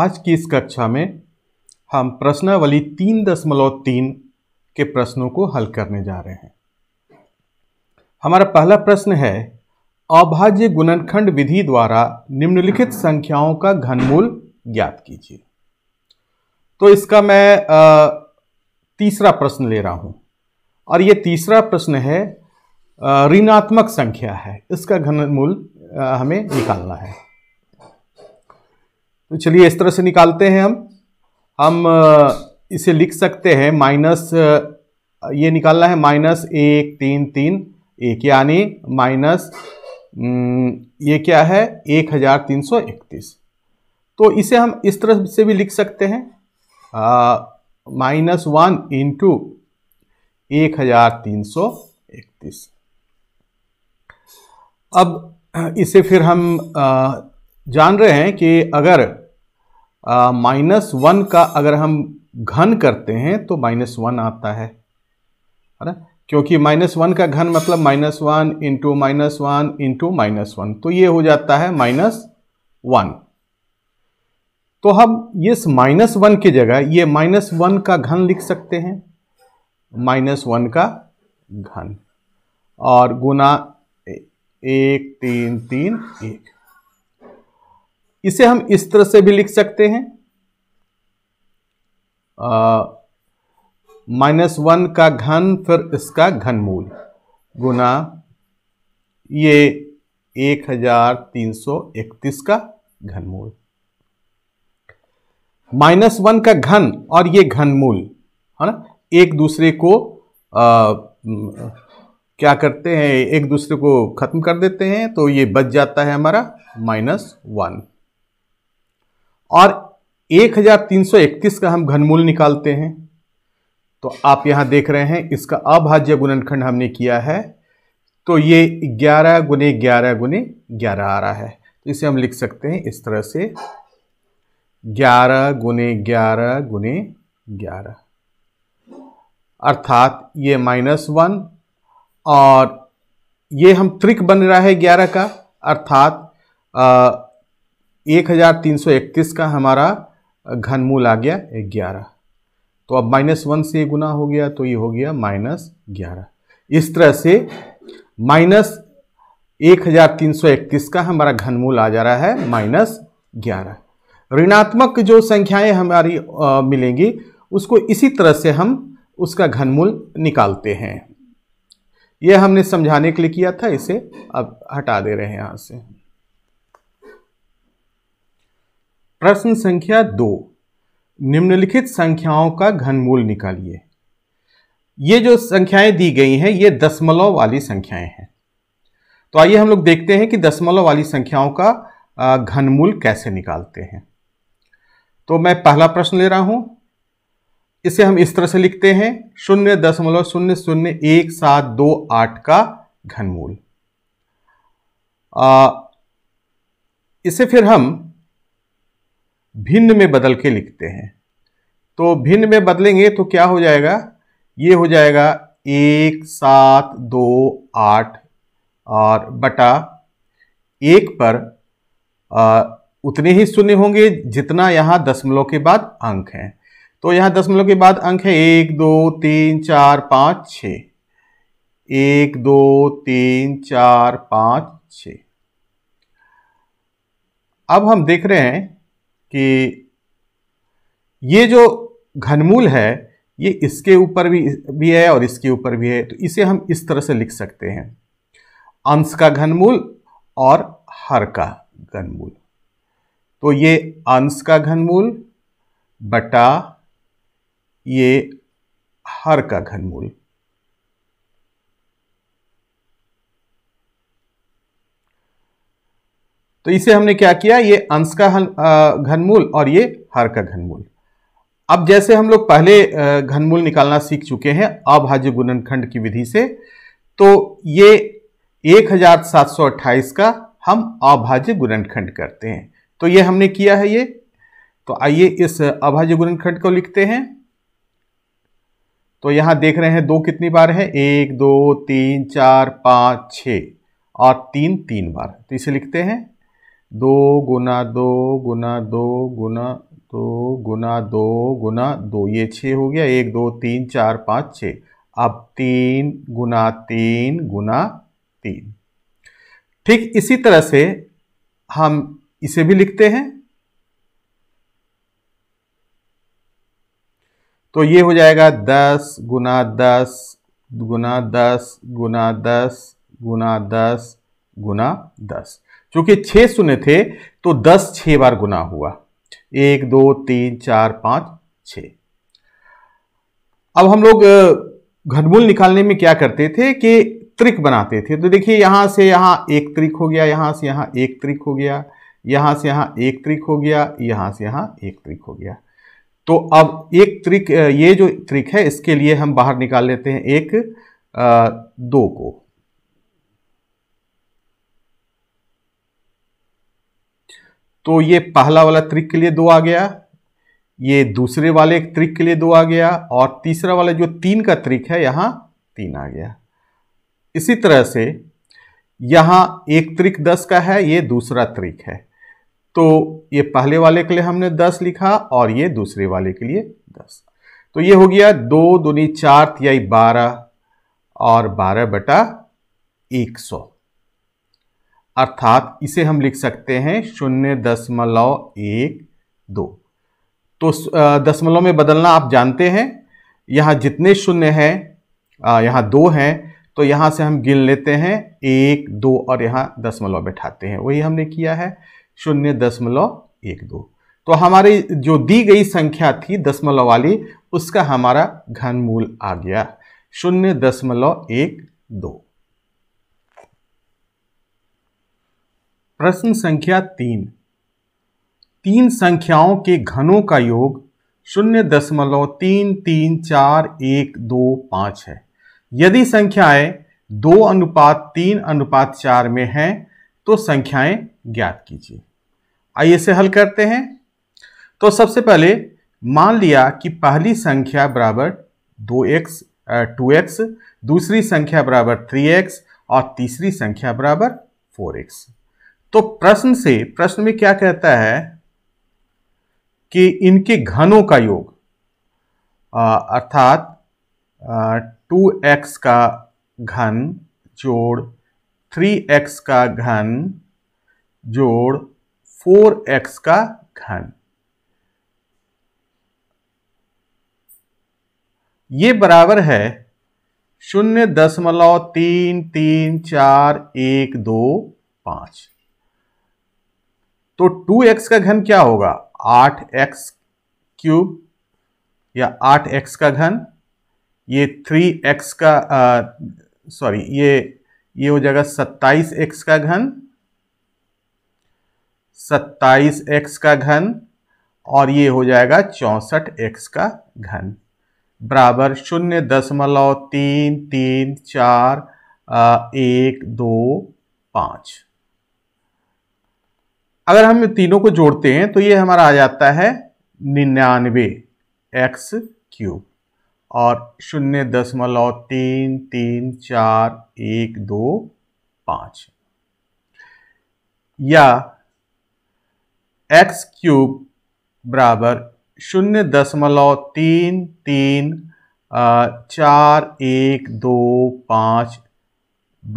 आज की इस कक्षा में हम प्रश्नावली तीन दशमलव तीन के प्रश्नों को हल करने जा रहे हैं हमारा पहला प्रश्न है अभाज्य गुणनखंड विधि द्वारा निम्नलिखित संख्याओं का घनमूल ज्ञात कीजिए तो इसका मैं तीसरा प्रश्न ले रहा हूं और ये तीसरा प्रश्न है ऋणात्मक संख्या है इसका घनमूल हमें निकालना है तो चलिए इस तरह से निकालते हैं हम हम इसे लिख सकते हैं माइनस ये निकालना है माइनस एक तीन तीन एक यानी माइनस ये क्या है एक हज़ार तीन सौ इकतीस तो इसे हम इस तरह से भी लिख सकते हैं माइनस वन इंटू एक हज़ार तीन सौ इकतीस अब इसे फिर हम आ, जान रहे हैं कि अगर माइनस वन का अगर हम घन करते हैं तो माइनस वन आता है है ना क्योंकि माइनस वन का घन मतलब minus one into minus one into minus one तो ये हो जाता है माइनस वन तो हम इस माइनस वन की जगह ये माइनस वन का घन लिख सकते हैं माइनस वन का घन और गुना एक तीन तीन एक इसे हम इस तरह से भी लिख सकते हैं माइनस वन का घन फिर इसका घनमूल गुना ये एक हजार तीन सौ इकतीस का घनमूल माइनस वन का घन और ये घनमूल है ना एक दूसरे को आ, क्या करते हैं एक दूसरे को खत्म कर देते हैं तो ये बच जाता है हमारा माइनस वन और 1331 का हम घनमूल निकालते हैं तो आप यहां देख रहे हैं इसका अभाज्य गुणनखंड हमने किया है तो ये 11 गुने ग्यारह गुने ग्यारह आ रहा है तो इसे हम लिख सकते हैं इस तरह से 11 गुने ग्यारह गुने ग्यारह अर्थात ये माइनस वन और ये हम त्रिक बन रहा है ग्यारह का अर्थात एक हज़ार तीन सौ इकतीस का हमारा घनमूल आ गया ग्यारह तो अब माइनस वन से गुना हो गया तो ये हो गया माइनस ग्यारह इस तरह से माइनस एक हज़ार तीन सौ इकतीस का हमारा घनमूल आ जा रहा है माइनस ग्यारह ऋणात्मक जो संख्याएं हमारी आ, मिलेंगी उसको इसी तरह से हम उसका घनमूल निकालते हैं यह हमने समझाने के लिए किया था इसे अब हटा दे रहे हैं यहाँ से प्रश्न संख्या दो निम्नलिखित संख्याओं का घनमूल निकालिए ये जो संख्याएं दी गई हैं ये दशमलव वाली संख्याएं हैं तो आइए हम लोग देखते हैं कि दशमलव वाली संख्याओं का घनमूल कैसे निकालते हैं तो मैं पहला प्रश्न ले रहा हूं इसे हम इस तरह से लिखते हैं शून्य दशमलव शून्य शून्य एक सात दो आठ का घनमूल इसे फिर हम भिन्न में बदल के लिखते हैं तो भिन्न में बदलेंगे तो क्या हो जाएगा ये हो जाएगा एक सात दो आठ और बटा एक पर आ, उतने ही शून्य होंगे जितना यहाँ दशमलव के बाद अंक हैं तो यहाँ दशमलव के बाद अंक है एक दो तीन चार पाँच छ एक दो तीन चार पाँच छ अब हम देख रहे हैं कि ये जो घनमूल है ये इसके ऊपर भी भी है और इसके ऊपर भी है तो इसे हम इस तरह से लिख सकते हैं अंश का घनमूल और हर का घनमूल तो ये अंश का घनमूल बटा ये हर का घनमूल तो इसे हमने क्या किया ये अंश का घनमूल और ये हर का घनमूल अब जैसे हम लोग पहले घनमूल निकालना सीख चुके हैं अभाज्य गुणनखंड की विधि से तो ये 1728 का हम अभाज्य गुणनखंड करते हैं तो ये हमने किया है ये तो आइए इस अभाज्य गुणनखंड को लिखते हैं तो यहां देख रहे हैं दो कितनी बार है एक दो तीन चार पांच छ और तीन तीन बार तो इसे लिखते हैं दो गुना दो गुना दो गुना दो गुना दो गुना दो ये छः हो गया एक दो तीन चार पाँच छः अब तीन गुना तीन गुना तीन ठीक इसी तरह से हम इसे भी लिखते हैं तो ये हो जाएगा दस गुना दस गुना दस गुना दस गुना दस गुना दस चूंकि छः शून्य थे तो दस छः बार गुना हुआ एक दो तीन चार पाँच छ अब हम लोग घनमूल निकालने में क्या करते थे कि त्रिक बनाते थे तो देखिए यहाँ से यहाँ एक त्रिक हो गया यहाँ से यहाँ एक त्रिक हो गया यहाँ से यहाँ एक त्रिक हो गया यहाँ से यहाँ एक त्रिक हो गया तो अब एक त्रिक ये जो त्रिक है इसके लिए हम बाहर निकाल लेते हैं एक दो को तो ये पहला वाला त्रिक के लिए दो आ गया ये दूसरे वाले एक त्रिक के लिए दो आ गया और तीसरा वाला जो तीन का त्रिक है यहाँ तीन आ गया इसी तरह से यहाँ एक त्रिक दस का है ये दूसरा त्रिक है तो ये पहले वाले के लिए हमने दस लिखा और ये दूसरे वाले के लिए दस तो ये हो गया दो दूनी चार तिहाई बारह और बारह बटा एक सौ अर्थात इसे हम लिख सकते हैं शून्य दशमलव एक दो तो दशमलव में बदलना आप जानते हैं यहाँ जितने शून्य हैं यहाँ दो हैं तो यहाँ से हम गिन लेते हैं एक दो और यहाँ दशमलव बैठाते हैं वही हमने किया है शून्य दशमलव एक दो तो हमारी जो दी गई संख्या थी दशमलव वाली उसका हमारा घनमूल आ गया शून्य दशमलव एक दो प्रश्न संख्या तीन तीन संख्याओं के घनों का योग शून्य दशमलव तीन तीन चार एक दो पाँच है यदि संख्याएं दो अनुपात तीन अनुपात चार में हैं तो संख्याएं ज्ञात कीजिए आइए इसे हल करते हैं तो सबसे पहले मान लिया कि पहली संख्या बराबर दो एक्स टू एक्स दूसरी संख्या बराबर थ्री एक्स और तीसरी संख्या बराबर फोर एक्स तो प्रश्न से प्रश्न में क्या कहता है कि इनके घनों का योग अर्थात टू एक्स का घन जोड़ थ्री एक्स का घन जोड़ फोर एक्स का घन ये बराबर है शून्य दशमलव तीन तीन चार एक दो पाँच तो टू एक्स का घन क्या होगा आठ एक्स क्यूब या आठ एक्स का घन ये थ्री एक्स का सॉरी ये ये हो जाएगा सत्ताईस एक्स का घन सत्ताईस एक्स का घन और ये हो जाएगा चौसठ एक्स का घन बराबर शून्य दशमलव तीन तीन चार एक दो पांच अगर हम तीनों को जोड़ते हैं तो ये हमारा आ जाता है निन्यानवे एक्स क्यूब और शून्य दशमलव तीन तीन चार एक दो पाँच या एक्स क्यूब बराबर शून्य दशमलव तीन तीन चार एक दो पाँच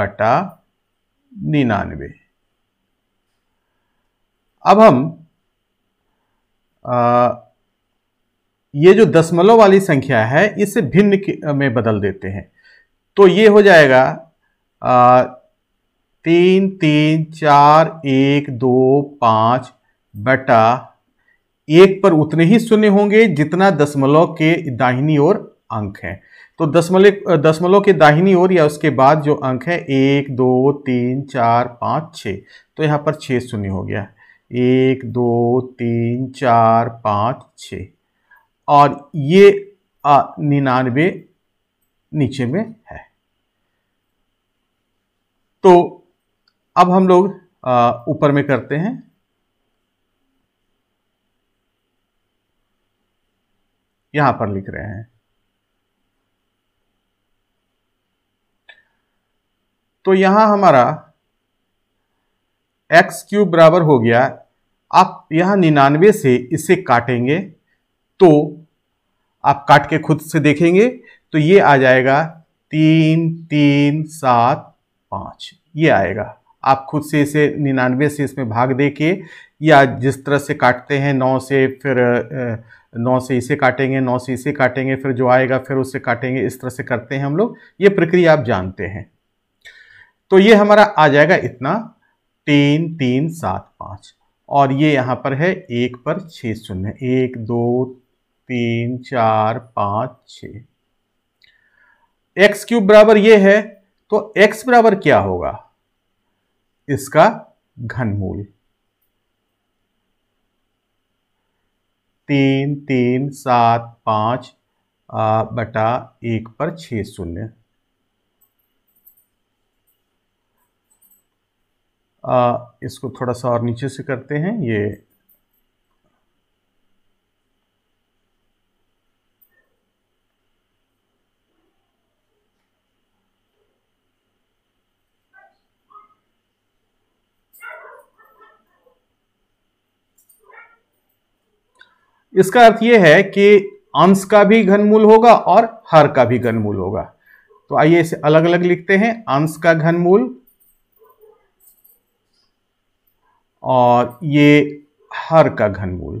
बटा निन्यानवे अब हम आ, ये जो दशमलव वाली संख्या है इसे भिन्न में बदल देते हैं तो ये हो जाएगा आ, तीन तीन चार एक दो पाँच बटा एक पर उतने ही शून्य होंगे जितना दशमलव के दाहिनी ओर अंक है तो दशमलव दशमलव के दाहिनी ओर या उसके बाद जो अंक है एक दो तीन चार पाँच छः तो यहाँ पर छः शून्य हो गया है एक दो तीन चार पाँच छ और ये निन्यानवे नीचे में है तो अब हम लोग ऊपर में करते हैं यहां पर लिख रहे हैं तो यहां हमारा एक्स क्यूब बराबर हो गया आप यहाँ निन्यानवे से इसे काटेंगे तो आप काट के खुद से देखेंगे तो ये आ जाएगा तीन तीन सात पाँच ये आएगा आप खुद से इसे निन्यानवे से इसमें भाग दे के या जिस तरह से काटते हैं नौ से फिर नौ से इसे काटेंगे नौ से इसे काटेंगे फिर जो आएगा फिर उससे काटेंगे इस तरह से करते हैं हम लोग ये प्रक्रिया आप जानते हैं तो ये हमारा आ जाएगा इतना तीन तीन सात पाँच और ये यहाँ पर है एक पर छः शून्य एक दो तीन चार पाँच छ एक्स क्यूब बराबर ये है तो एक्स बराबर क्या होगा इसका घनमूल तीन तीन सात पाँच बटा एक पर छः शून्य आ, इसको थोड़ा सा और नीचे से करते हैं ये इसका अर्थ यह है कि अंश का भी घनमूल होगा और हर का भी घनमूल होगा तो आइए इसे अलग अलग लिखते हैं अंश का घनमूल और ये हर का घनमूल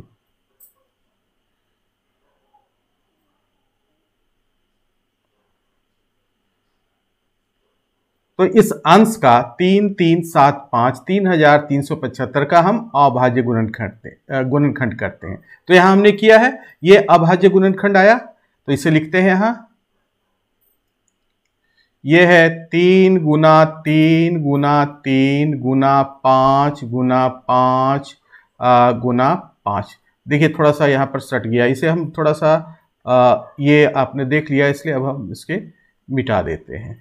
तो इस अंश का तीन तीन सात पांच तीन हजार तीन सौ पचहत्तर का हम अभाज्य गुणनखंड गुणनखंड करते हैं तो यहां हमने किया है ये अभाज्य गुणनखंड आया तो इसे लिखते हैं यहां ये है तीन गुना तीन गुना तीन गुना पाँच गुना पाँच गुना पाँच देखिए थोड़ा सा यहाँ पर सट गया इसे हम थोड़ा सा आ, ये आपने देख लिया इसलिए अब हम इसके मिटा देते हैं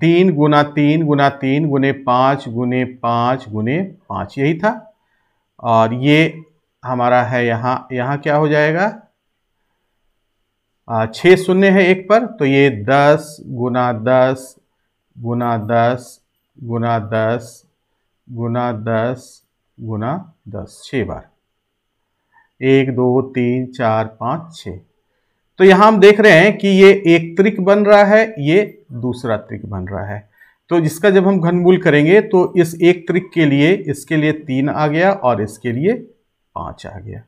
तीन गुना तीन गुना तीन गुने पाँच गुने पाँच गुने पाँच यही था और ये हमारा है यहाँ यहाँ क्या हो जाएगा छः शून्य है एक पर तो ये दस गुना दस गुना दस गुना दस गुना दस गुना दस छः बार एक दो तीन चार पाँच छः तो यहां हम देख रहे हैं कि ये एक त्रिक बन रहा है ये दूसरा त्रिक बन रहा है तो जिसका जब हम घनमूल करेंगे तो इस एक त्रिक के लिए इसके लिए तीन आ गया और इसके लिए पांच आ गया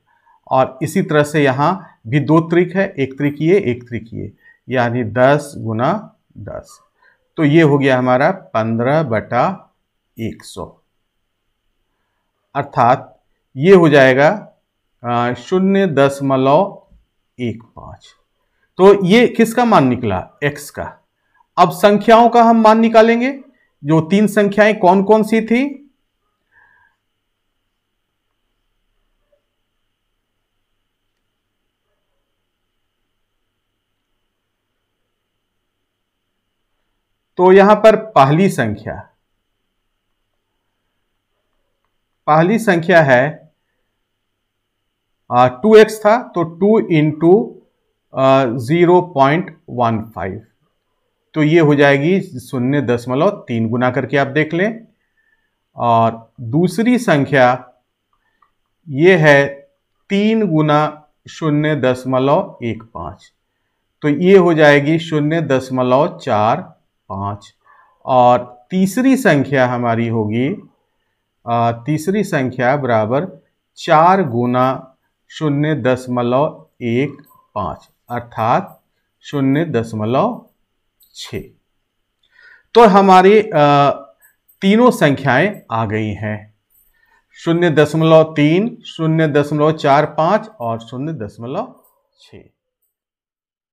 और इसी तरह से यहां भी दो त्रिक है एक त्रिक ये एक त्रिक ये यानी दस गुना दस तो ये हो गया हमारा पंद्रह बटा एक सौ अर्थात ये हो जाएगा शून्य दशमलव एक पांच तो ये किसका मान निकला एक्स का अब संख्याओं का हम मान निकालेंगे जो तीन संख्याएं कौन कौन सी थी तो यहां पर पहली संख्या पहली संख्या है टू एक्स था तो two into zero point one five तो ये हो जाएगी शून्य दशमलव तीन गुना करके आप देख लें और दूसरी संख्या ये है तीन गुना शून्य दशमलव एक पाँच तो ये हो जाएगी शून्य दशमलव चार पाँच और तीसरी संख्या हमारी होगी तीसरी संख्या बराबर चार गुना शून्य दशमलव एक पाँच अर्थात शून्य दशमलव छ तो हमारी तीनों संख्याएं आ गई हैं शून्य दशमलव तीन शून्य दशमलव चार पाँच और शून्य दशमलव छः